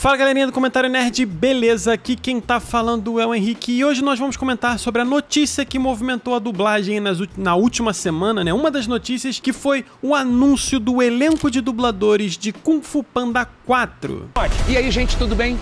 Fala galerinha do Comentário Nerd, beleza? Aqui quem tá falando é o Henrique e hoje nós vamos comentar sobre a notícia que movimentou a dublagem nas, na última semana, né? Uma das notícias que foi o anúncio do elenco de dubladores de Kung Fu Panda 4. E aí, gente, tudo bem?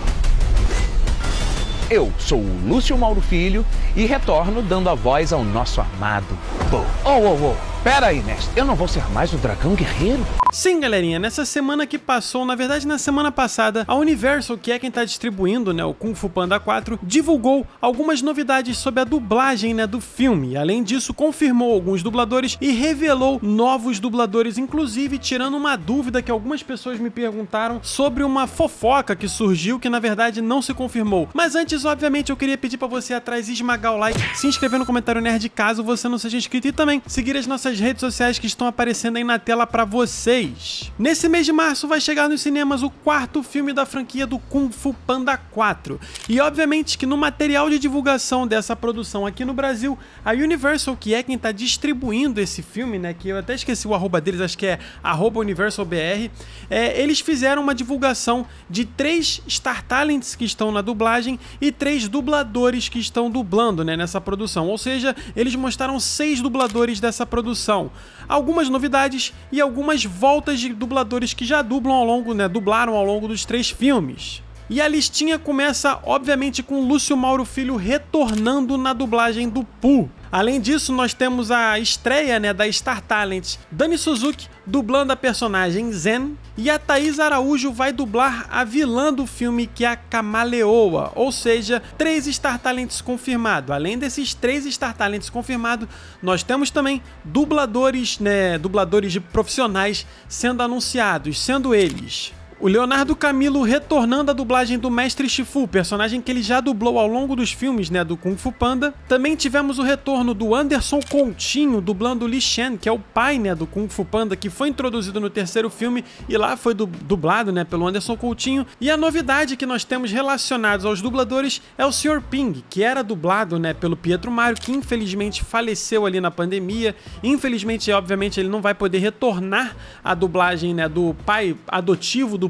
Eu sou o Lúcio Mauro Filho e retorno dando a voz ao nosso amado Bo. Oh, oh, oh! Pera aí, mestre, eu não vou ser mais o dragão guerreiro? Sim, galerinha, nessa semana que passou, na verdade na semana passada, a Universal, que é quem tá distribuindo, né, o Kung Fu Panda 4, divulgou algumas novidades sobre a dublagem, né, do filme. Além disso, confirmou alguns dubladores e revelou novos dubladores, inclusive tirando uma dúvida que algumas pessoas me perguntaram sobre uma fofoca que surgiu que na verdade não se confirmou. Mas antes, obviamente, eu queria pedir para você atrás esmagar o like, se inscrever no comentário nerd caso você não seja inscrito e também seguir as nossas essas redes sociais que estão aparecendo aí na tela para vocês. Nesse mês de março vai chegar nos cinemas o quarto filme da franquia do Kung Fu Panda 4. E obviamente que no material de divulgação dessa produção aqui no Brasil, a Universal, que é quem está distribuindo esse filme, né, que eu até esqueci o arroba deles, acho que é arroba UniversalBR, é, eles fizeram uma divulgação de três Star Talents que estão na dublagem e três dubladores que estão dublando né, nessa produção. Ou seja, eles mostraram seis dubladores dessa produção produção, algumas novidades e algumas voltas de dubladores que já dublam ao longo, né, dublaram ao longo dos três filmes. E a listinha começa, obviamente, com Lúcio Mauro Filho retornando na dublagem do Pooh. Além disso, nós temos a estreia né, da Star Talent, Dani Suzuki, dublando a personagem Zen, e a Thaís Araújo vai dublar a vilã do filme, que é a Camaleoa, ou seja, três Star Talents confirmados. Além desses três Star Talents confirmados, nós temos também dubladores, né, dubladores de profissionais sendo anunciados, sendo eles o Leonardo Camilo retornando à dublagem do Mestre Shifu, personagem que ele já dublou ao longo dos filmes, né, do Kung Fu Panda. Também tivemos o retorno do Anderson Continho, dublando Li Shen, que é o pai, né, do Kung Fu Panda, que foi introduzido no terceiro filme e lá foi dublado, né, pelo Anderson Coutinho. E a novidade que nós temos relacionados aos dubladores é o Sr. Ping, que era dublado, né, pelo Pietro Mário, que infelizmente faleceu ali na pandemia. Infelizmente, obviamente, ele não vai poder retornar à dublagem, né, do pai adotivo do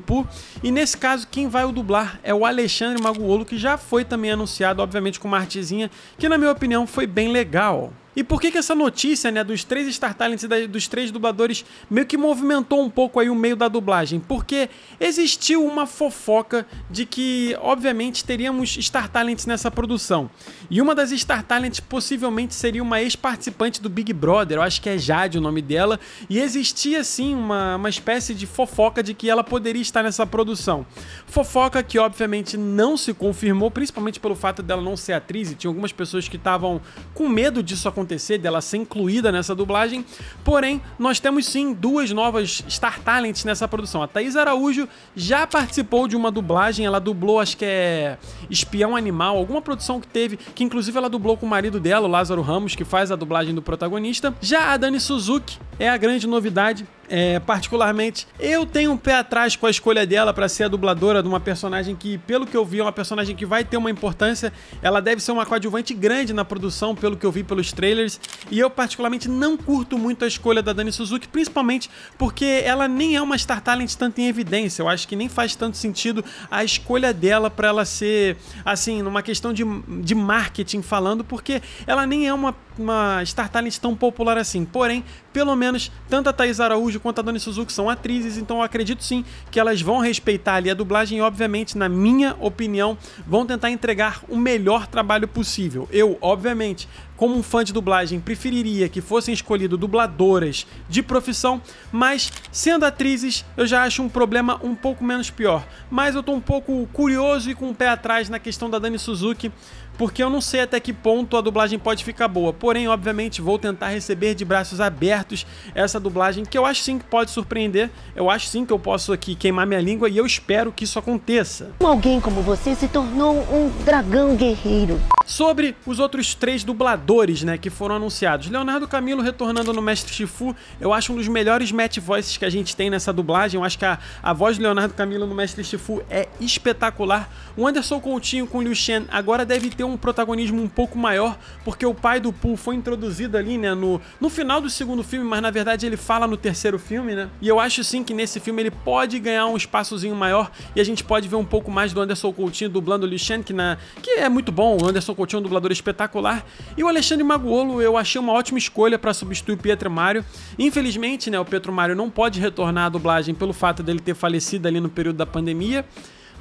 e nesse caso, quem vai o dublar é o Alexandre Maguolo, que já foi também anunciado, obviamente, com uma artezinha, que na minha opinião foi bem legal. E por que, que essa notícia né, dos três Star Talents e da, dos três dubladores meio que movimentou um pouco aí o meio da dublagem? Porque existiu uma fofoca de que, obviamente, teríamos Star Talents nessa produção. E uma das Star Talents possivelmente seria uma ex-participante do Big Brother, eu acho que é Jade o nome dela, e existia sim uma, uma espécie de fofoca de que ela poderia estar nessa produção. Fofoca que, obviamente, não se confirmou, principalmente pelo fato dela não ser atriz, e tinha algumas pessoas que estavam com medo disso acontecer acontecer, dela ser incluída nessa dublagem. Porém, nós temos sim duas novas Star Talents nessa produção. A Thaís Araújo já participou de uma dublagem, ela dublou, acho que é Espião Animal, alguma produção que teve, que inclusive ela dublou com o marido dela, o Lázaro Ramos, que faz a dublagem do protagonista. Já a Dani Suzuki é a grande novidade, é, particularmente, eu tenho um pé atrás com a escolha dela para ser a dubladora de uma personagem que, pelo que eu vi, é uma personagem que vai ter uma importância. Ela deve ser uma coadjuvante grande na produção, pelo que eu vi pelos trailers. E eu, particularmente, não curto muito a escolha da Dani Suzuki, principalmente porque ela nem é uma Star Talent tanto em evidência. Eu acho que nem faz tanto sentido a escolha dela para ela ser, assim, numa questão de, de marketing falando, porque ela nem é uma uma Star Talent tão popular assim. Porém, pelo menos, tanto a Thais Araújo quanto a Dani Suzuki são atrizes, então eu acredito sim que elas vão respeitar ali a dublagem e, obviamente, na minha opinião, vão tentar entregar o melhor trabalho possível. Eu, obviamente, como um fã de dublagem, preferiria que fossem escolhidas dubladoras de profissão, mas sendo atrizes, eu já acho um problema um pouco menos pior. Mas eu tô um pouco curioso e com o um pé atrás na questão da Dani Suzuki, porque eu não sei até que ponto a dublagem pode ficar boa. Porém, obviamente, vou tentar receber de braços abertos essa dublagem, que eu acho sim que pode surpreender. Eu acho sim que eu posso aqui queimar minha língua e eu espero que isso aconteça. Alguém como você se tornou um dragão guerreiro. Sobre os outros três dubladores, né, que foram anunciados. Leonardo Camilo retornando no Mestre Shifu, eu acho um dos melhores match voices que a gente tem nessa dublagem. Eu acho que a, a voz do Leonardo Camilo no Mestre Shifu é espetacular. O Anderson Coutinho com o Liu Shen agora deve ter um um protagonismo um pouco maior, porque o pai do Pooh foi introduzido ali, né, no, no final do segundo filme, mas na verdade ele fala no terceiro filme, né? E eu acho sim que nesse filme ele pode ganhar um espaçozinho maior e a gente pode ver um pouco mais do Anderson Coutinho dublando o Liu Shan, que, na, que é muito bom, o Anderson Coutinho é um dublador espetacular. E o Alexandre Maguolo eu achei uma ótima escolha para substituir o Pietro Mario Infelizmente, né, o Pietro Mario não pode retornar à dublagem pelo fato dele ter falecido ali no período da pandemia.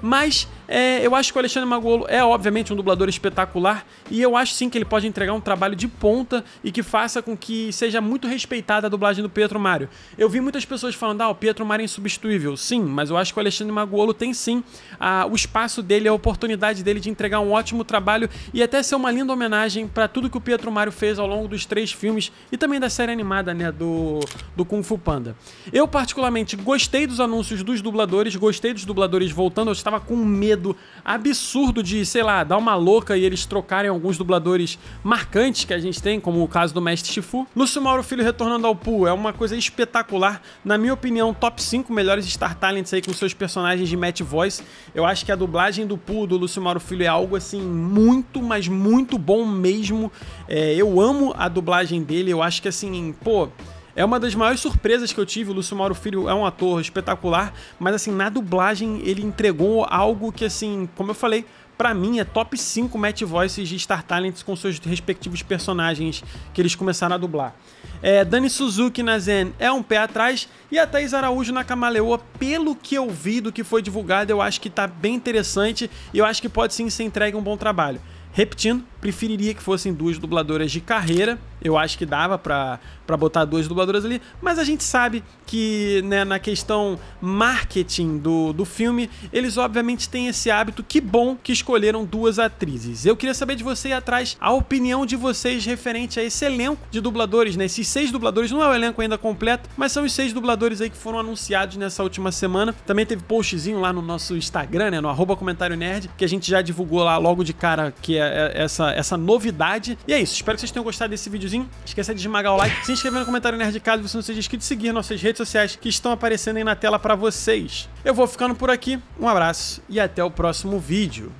Mas é, eu acho que o Alexandre Magolo é, obviamente, um dublador espetacular e eu acho sim que ele pode entregar um trabalho de ponta e que faça com que seja muito respeitada a dublagem do Pietro Mário. Eu vi muitas pessoas falando, ah, o Pietro Mário é insubstituível. Sim, mas eu acho que o Alexandre Magolo tem sim a, o espaço dele, a oportunidade dele de entregar um ótimo trabalho e até ser uma linda homenagem para tudo que o Pietro Mário fez ao longo dos três filmes e também da série animada, né, do, do Kung Fu Panda. Eu, particularmente, gostei dos anúncios dos dubladores, gostei dos dubladores voltando aos estava com um medo absurdo de, sei lá, dar uma louca e eles trocarem alguns dubladores marcantes que a gente tem, como o caso do Mestre Shifu. Lúcio Mauro Filho retornando ao pool é uma coisa espetacular. Na minha opinião, top 5 melhores Star Talents aí com seus personagens de match voice. Eu acho que a dublagem do pool do Lúcio Mauro Filho é algo assim muito, mas muito bom mesmo. É, eu amo a dublagem dele, eu acho que assim, pô é uma das maiores surpresas que eu tive. O Lúcio Mauro Filho é um ator espetacular, mas assim, na dublagem ele entregou algo que, assim, como eu falei, para mim é top 5 match voices de Star Talents com seus respectivos personagens que eles começaram a dublar. É, Dani Suzuki na Zen é um pé atrás e a Thaís Araújo na Camaleoa, pelo que eu vi do que foi divulgado, eu acho que tá bem interessante e eu acho que pode sim ser entregue um bom trabalho. Repetindo, preferiria que fossem duas dubladoras de carreira. Eu acho que dava para botar duas dubladoras ali. Mas a gente sabe que né, na questão marketing do, do filme, eles obviamente têm esse hábito. Que bom que escolheram duas atrizes. Eu queria saber de você atrás a opinião de vocês referente a esse elenco de dubladores, né? Esses seis dubladores, não é o elenco ainda completo, mas são os seis dubladores aí que foram anunciados nessa última semana. Também teve postzinho lá no nosso Instagram, né? No arroba comentário nerd, que a gente já divulgou lá logo de cara que é é, é, essa, essa novidade. E é isso, espero que vocês tenham gostado desse videozinho. Esqueça de esmagar o like, se inscrever no comentário nerd caso você não seja inscrito, seguir nossas redes sociais que estão aparecendo aí na tela para vocês. Eu vou ficando por aqui, um abraço e até o próximo vídeo.